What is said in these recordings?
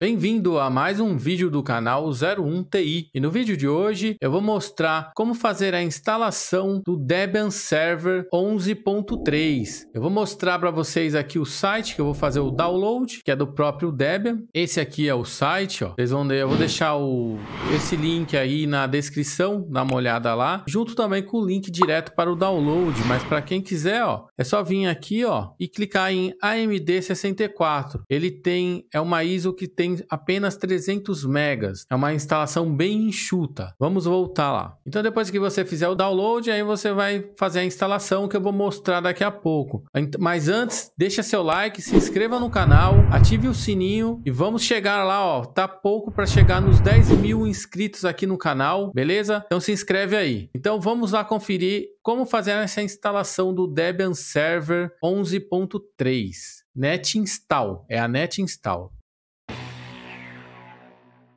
Bem-vindo a mais um vídeo do canal 01TI e no vídeo de hoje eu vou mostrar como fazer a instalação do Debian Server 11.3. Eu vou mostrar para vocês aqui o site que eu vou fazer o download, que é do próprio Debian. Esse aqui é o site, ó. Vocês vão eu vou deixar o esse link aí na descrição, dá uma olhada lá, junto também com o link direto para o download, mas para quem quiser, ó, é só vir aqui, ó, e clicar em AMD64. Ele tem é uma ISO que tem tem apenas 300 megas. É uma instalação bem enxuta. Vamos voltar lá. Então depois que você fizer o download, aí você vai fazer a instalação que eu vou mostrar daqui a pouco. Mas antes, deixa seu like, se inscreva no canal, ative o sininho e vamos chegar lá, ó. Tá pouco para chegar nos 10 mil inscritos aqui no canal, beleza? Então se inscreve aí. Então vamos lá conferir como fazer essa instalação do Debian Server 11.3. Net Install, é a Net Install.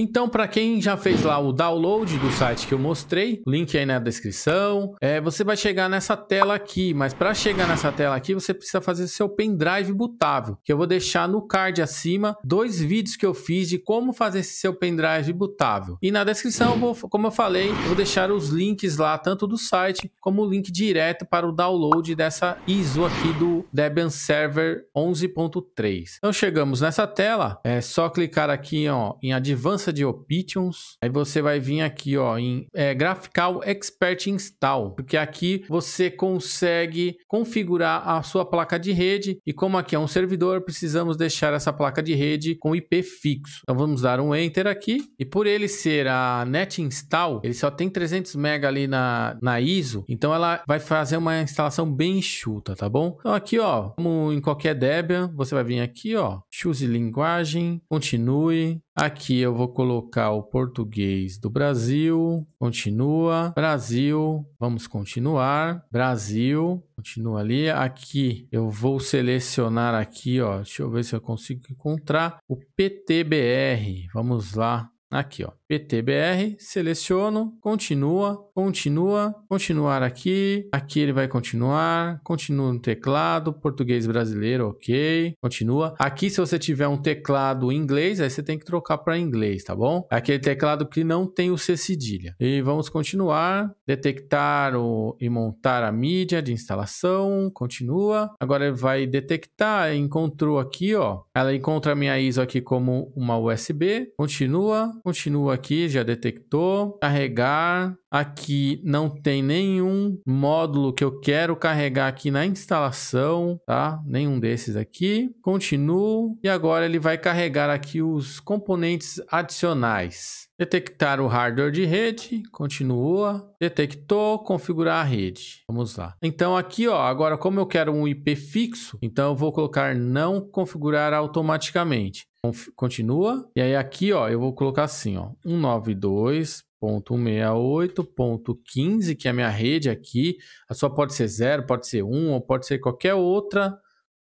Então, para quem já fez lá o download do site que eu mostrei, link aí na descrição, é, você vai chegar nessa tela aqui, mas para chegar nessa tela aqui, você precisa fazer seu pendrive bootável, que eu vou deixar no card acima dois vídeos que eu fiz de como fazer esse seu pendrive bootável. E na descrição, vou, como eu falei, vou deixar os links lá, tanto do site, como o link direto para o download dessa ISO aqui do Debian Server 11.3. Então, chegamos nessa tela, é só clicar aqui ó, em Advanced mudança de options. Aí você vai vir aqui ó, em é, Graphical Expert Install, porque aqui você consegue configurar a sua placa de rede e como aqui é um servidor, precisamos deixar essa placa de rede com IP fixo. Então vamos dar um Enter aqui e por ele ser a Net Install, ele só tem 300 MB ali na, na ISO, então ela vai fazer uma instalação bem enxuta, tá bom? Então aqui ó, como em qualquer Debian, você vai vir aqui ó, choose linguagem, continue, Aqui eu vou colocar o português do Brasil, continua, Brasil, vamos continuar, Brasil, continua ali. Aqui eu vou selecionar aqui, ó, deixa eu ver se eu consigo encontrar o PTBR. Vamos lá, Aqui, ó, PTBR, seleciono, continua, continua, continuar aqui, aqui ele vai continuar, continua no teclado, português brasileiro, ok, continua. Aqui se você tiver um teclado inglês, aí você tem que trocar para inglês, tá bom? Aquele teclado que não tem o C cedilha. E vamos continuar, detectar o, e montar a mídia de instalação, continua. Agora ele vai detectar, encontrou aqui, ó, ela encontra a minha ISO aqui como uma USB, continua, Continua aqui, já detectou. Carregar. Aqui não tem nenhum módulo que eu quero carregar aqui na instalação, tá? Nenhum desses aqui. Continuo e agora ele vai carregar aqui os componentes adicionais. Detectar o hardware de rede, continua, detectou, configurar a rede. Vamos lá. Então aqui, ó, agora como eu quero um IP fixo, então eu vou colocar não configurar automaticamente. Continua. E aí aqui, ó, eu vou colocar assim, ó, 192 1.68.15, que é a minha rede aqui. A sua pode ser 0, pode ser 1, um, ou pode ser qualquer outra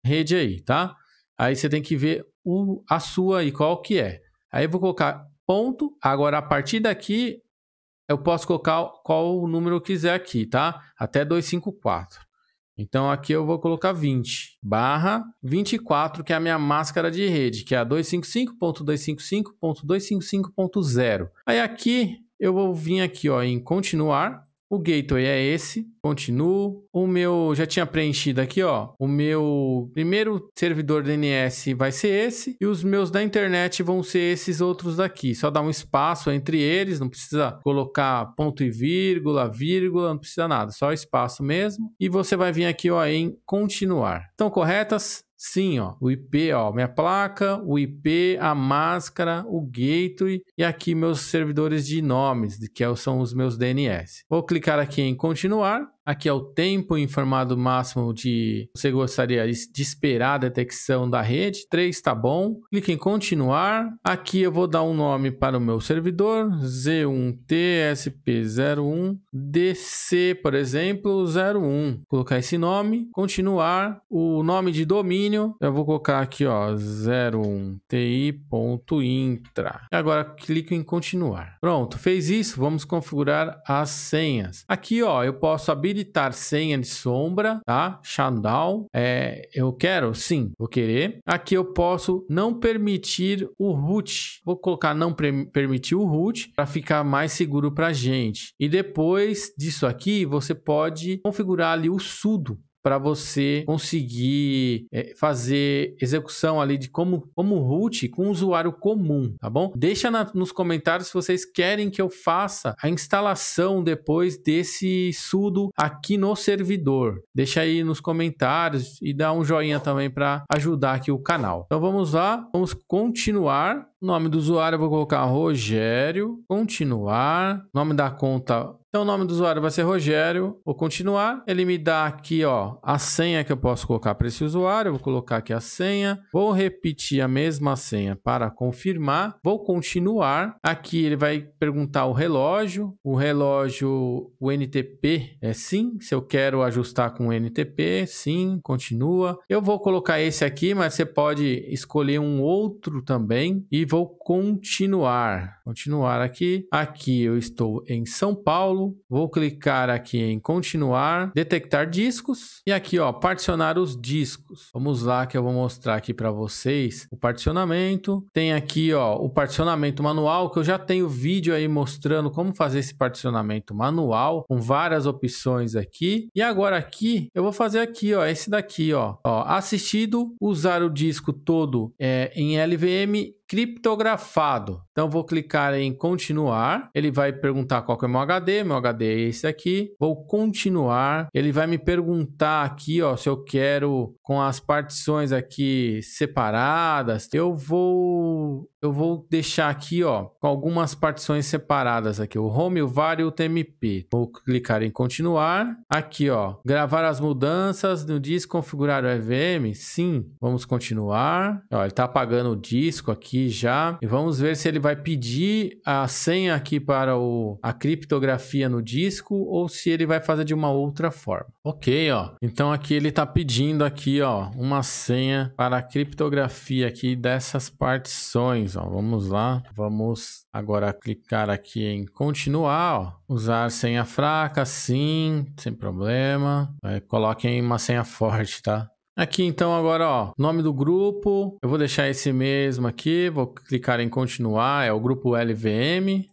rede aí, tá? Aí você tem que ver o, a sua e qual que é. Aí eu vou colocar ponto. Agora, a partir daqui, eu posso colocar qual número eu quiser aqui, tá? Até 254. Então, aqui eu vou colocar 20 barra 24, que é a minha máscara de rede, que é a 255.255.255.0. Aí aqui eu vou vir aqui ó, em continuar. O gateway é esse, continuo. O meu, já tinha preenchido aqui, ó. O meu primeiro servidor DNS vai ser esse e os meus da internet vão ser esses outros daqui. Só dá um espaço entre eles, não precisa colocar ponto e vírgula, vírgula, não precisa nada, só espaço mesmo. E você vai vir aqui, ó, em continuar. Estão corretas? Sim, ó, o IP, ó, minha placa, o IP, a máscara, o gateway e aqui meus servidores de nomes, que são os meus DNS. Vou clicar aqui em continuar Aqui é o tempo informado máximo de você gostaria de esperar a detecção da rede. 3 tá bom. Clique em continuar. Aqui eu vou dar um nome para o meu servidor. Z1TSP01DC, por exemplo, 01. Colocar esse nome. Continuar. O nome de domínio, eu vou colocar aqui, ó, 01ti.intra. Agora clico em continuar. Pronto, fez isso. Vamos configurar as senhas. Aqui, ó, eu posso abrir militar sem sombra, tá? Xandal, é, eu quero? Sim, vou querer. Aqui eu posso não permitir o root. Vou colocar não permitir o root para ficar mais seguro para gente. E depois disso aqui, você pode configurar ali o sudo, para você conseguir é, fazer execução ali de como, como root com usuário comum, tá bom? Deixa na, nos comentários se vocês querem que eu faça a instalação depois desse sudo aqui no servidor. Deixa aí nos comentários e dá um joinha também para ajudar aqui o canal. Então vamos lá, vamos continuar Nome do usuário, eu vou colocar Rogério. Continuar. Nome da conta. Então, o nome do usuário vai ser Rogério. Vou continuar. Ele me dá aqui, ó, a senha que eu posso colocar para esse usuário. vou colocar aqui a senha. Vou repetir a mesma senha para confirmar. Vou continuar. Aqui ele vai perguntar o relógio. O relógio, o NTP é sim. Se eu quero ajustar com o NTP, sim. Continua. Eu vou colocar esse aqui, mas você pode escolher um outro também. E vou vou continuar. Continuar aqui. Aqui eu estou em São Paulo. Vou clicar aqui em continuar, detectar discos e aqui ó, particionar os discos. Vamos lá que eu vou mostrar aqui para vocês o particionamento. Tem aqui ó, o particionamento manual que eu já tenho vídeo aí mostrando como fazer esse particionamento manual com várias opções aqui. E agora aqui eu vou fazer aqui ó, esse daqui ó, ó assistido, usar o disco todo é, em LVM criptografado. Então vou clicar em continuar. Ele vai perguntar qual que é meu HD. Meu HD é esse aqui. Vou continuar. Ele vai me perguntar aqui, ó, se eu quero com as partições aqui separadas. Eu vou eu vou deixar aqui, ó, com algumas partições separadas aqui, o home, o var e o TMP. Vou clicar em continuar. Aqui, ó, gravar as mudanças no disco, configurar o EVM. Sim, vamos continuar. Ó, ele tá apagando o disco aqui aqui já. E vamos ver se ele vai pedir a senha aqui para o, a criptografia no disco ou se ele vai fazer de uma outra forma. Ok, ó. Então aqui ele está pedindo aqui, ó, uma senha para a criptografia aqui dessas partições, ó. Vamos lá. Vamos agora clicar aqui em continuar, ó. Usar senha fraca, sim, sem problema. Aí, é, coloquem uma senha forte, tá? Aqui então agora, ó, nome do grupo, eu vou deixar esse mesmo aqui, vou clicar em continuar, é o grupo LVM.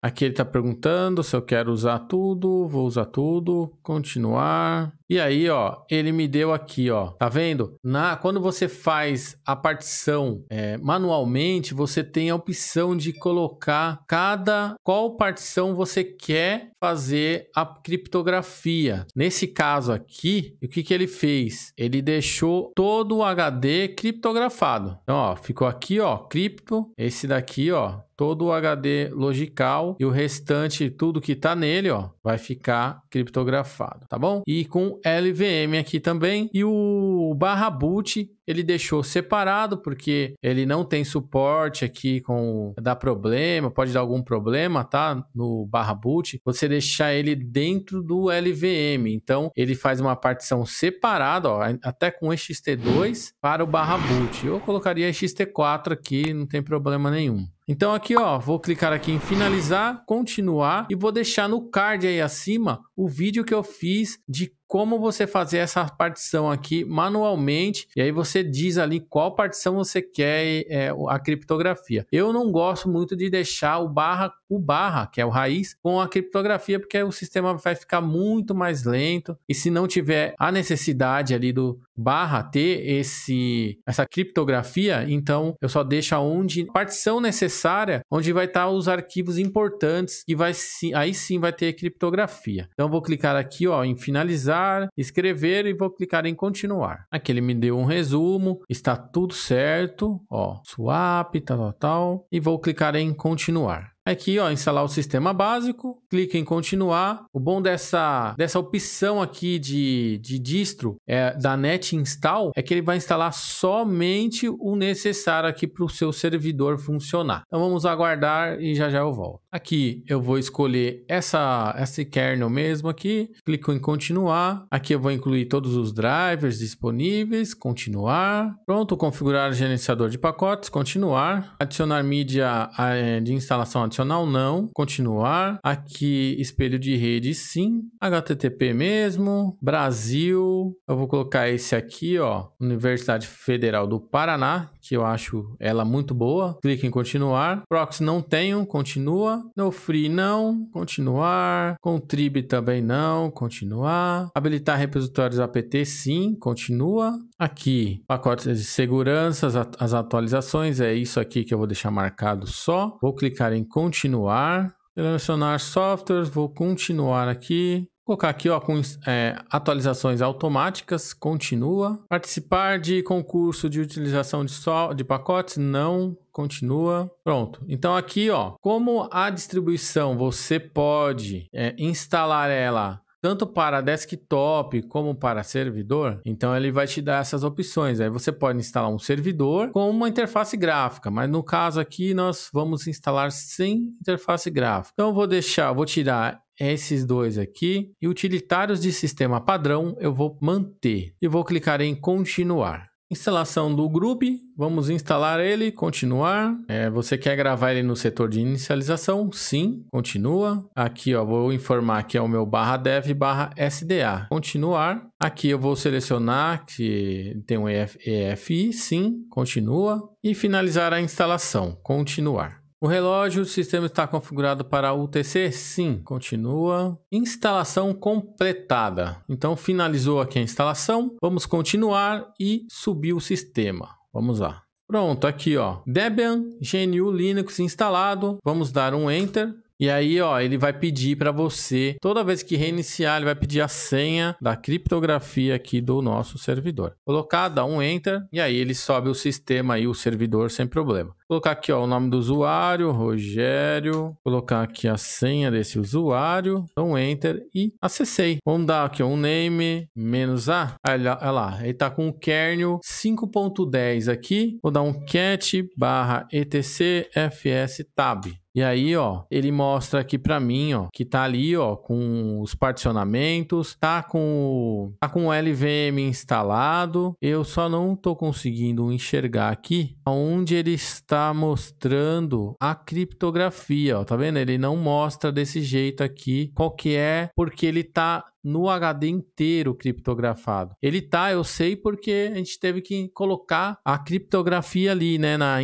Aqui ele está perguntando se eu quero usar tudo, vou usar tudo, continuar. E aí, ó, ele me deu aqui, ó, tá vendo? Na, quando você faz a partição é, manualmente, você tem a opção de colocar cada qual partição você quer fazer a criptografia. Nesse caso aqui, o que, que ele fez? Ele deixou todo o HD criptografado. Então, ó, ficou aqui, ó, cripto, esse daqui, ó, todo o HD logical e o restante, tudo que tá nele, ó, vai ficar criptografado, tá bom? E com LVM aqui também. E o barra boot ele deixou separado porque ele não tem suporte aqui com dá problema, pode dar algum problema, tá? No barra boot, você deixar ele dentro do LVM. Então, ele faz uma partição separada, ó, até com XT2 para o barra boot. Eu colocaria XT4 aqui, não tem problema nenhum. Então aqui, ó, vou clicar aqui em finalizar, continuar e vou deixar no card aí acima o vídeo que eu fiz de como você fazer essa partição aqui manualmente e aí você diz ali qual partição você quer é, a criptografia. Eu não gosto muito de deixar o barra o barra, que é o raiz, com a criptografia, porque o sistema vai ficar muito mais lento. E se não tiver a necessidade ali do barra ter esse essa criptografia, então eu só deixo onde partição necessária, onde vai estar tá os arquivos importantes e vai sim, aí sim vai ter criptografia. Então vou clicar aqui, ó, em finalizar, escrever e vou clicar em continuar. Aqui ele me deu um resumo, está tudo certo, ó, swap, tal, tal, tal, e vou clicar em continuar. Aqui, é ó, instalar o sistema básico, clica em continuar. O bom dessa, dessa opção aqui de, de distro é, da net install é que ele vai instalar somente o necessário aqui para o seu servidor funcionar. Então vamos aguardar e já já eu volto. Aqui eu vou escolher essa esse kernel mesmo aqui, clico em continuar. Aqui eu vou incluir todos os drivers disponíveis, continuar. Pronto, configurar gerenciador de pacotes, continuar. Adicionar mídia eh, de instalação adicional Nacional não, continuar. Aqui espelho de rede sim, HTTP mesmo, Brasil. Eu vou colocar esse aqui, ó, Universidade Federal do Paraná, que eu acho ela muito boa. Clique em continuar. Proxy não tenho, continua. No free não, continuar. Contrib também não, continuar. Habilitar repositórios APT sim, continua. Aqui, pacotes de segurança as atualizações, é isso aqui que eu vou deixar marcado só. Vou clicar em continuar continuar, selecionar softwares, vou continuar aqui, colocar aqui ó, com é, atualizações automáticas, continua. Participar de concurso de utilização de, so de pacotes, não, continua. Pronto. Então aqui, ó, como a distribuição você pode é, instalar ela tanto para desktop como para servidor. Então ele vai te dar essas opções. Aí você pode instalar um servidor com uma interface gráfica, mas no caso aqui nós vamos instalar sem interface gráfica. Então vou deixar, vou tirar esses dois aqui e utilitários de sistema padrão eu vou manter e vou clicar em continuar. Instalação do Groove, vamos instalar ele, continuar. É, você quer gravar ele no setor de inicialização? Sim, continua. Aqui ó, vou informar que é o meu barra dev barra SDA. Continuar. Aqui eu vou selecionar que tem um EFI, sim, continua. E finalizar a instalação, continuar. O relógio, o sistema está configurado para UTC? Sim. Continua. Instalação completada. Então, finalizou aqui a instalação. Vamos continuar e subir o sistema. Vamos lá. Pronto, aqui ó, Debian GNU Linux instalado. Vamos dar um Enter. E aí, ó, ele vai pedir para você, toda vez que reiniciar, ele vai pedir a senha da criptografia aqui do nosso servidor. Colocar, dá um enter e aí ele sobe o sistema e o servidor sem problema. Colocar aqui, ó, o nome do usuário, Rogério, colocar aqui a senha desse usuário, um enter e acessei. Vamos dar aqui um name menos a, olha, olha lá, ele tá com o kernel 5.10 aqui, vou dar um cat barra etc fs tab. E aí, ó, ele mostra aqui para mim, ó, que tá ali, ó, com os particionamentos, tá com, tá com o LVM instalado. Eu só não tô conseguindo enxergar aqui onde ele está mostrando a criptografia, ó, tá vendo? Ele não mostra desse jeito aqui qual que é, porque ele tá no HD inteiro criptografado. Ele tá, eu sei, porque a gente teve que colocar a criptografia ali, né, na,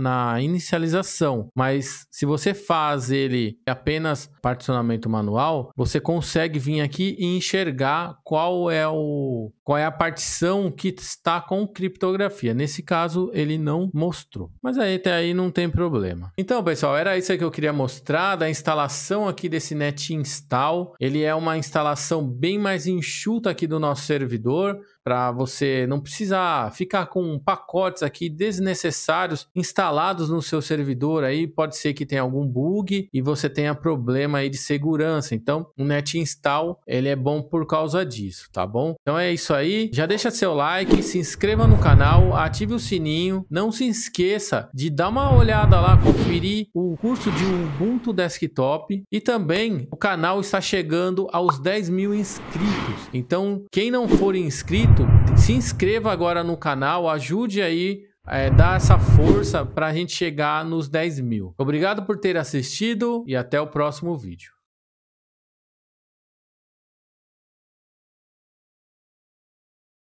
na inicialização. Mas se você faz ele apenas particionamento manual, você consegue vir aqui e enxergar qual é o qual é a partição que está com criptografia. Nesse caso, ele não mostrou. Mas aí até aí não tem problema. Então, pessoal, era isso que eu queria mostrar da instalação aqui desse net install. Ele é uma instalação versão bem mais enxuta aqui do nosso servidor para você não precisar ficar com pacotes aqui desnecessários instalados no seu servidor aí, pode ser que tenha algum bug e você tenha problema aí de segurança. Então, o net install, ele é bom por causa disso, tá bom? Então é isso aí. Já deixa seu like, se inscreva no canal, ative o sininho, não se esqueça de dar uma olhada lá, conferir o curso de Ubuntu Desktop e também o canal está chegando aos 10 mil inscritos. Então, quem não for inscrito, se inscreva agora no canal, ajude aí é, dar essa força para a gente chegar nos 10 mil. Obrigado por ter assistido e até o próximo vídeo.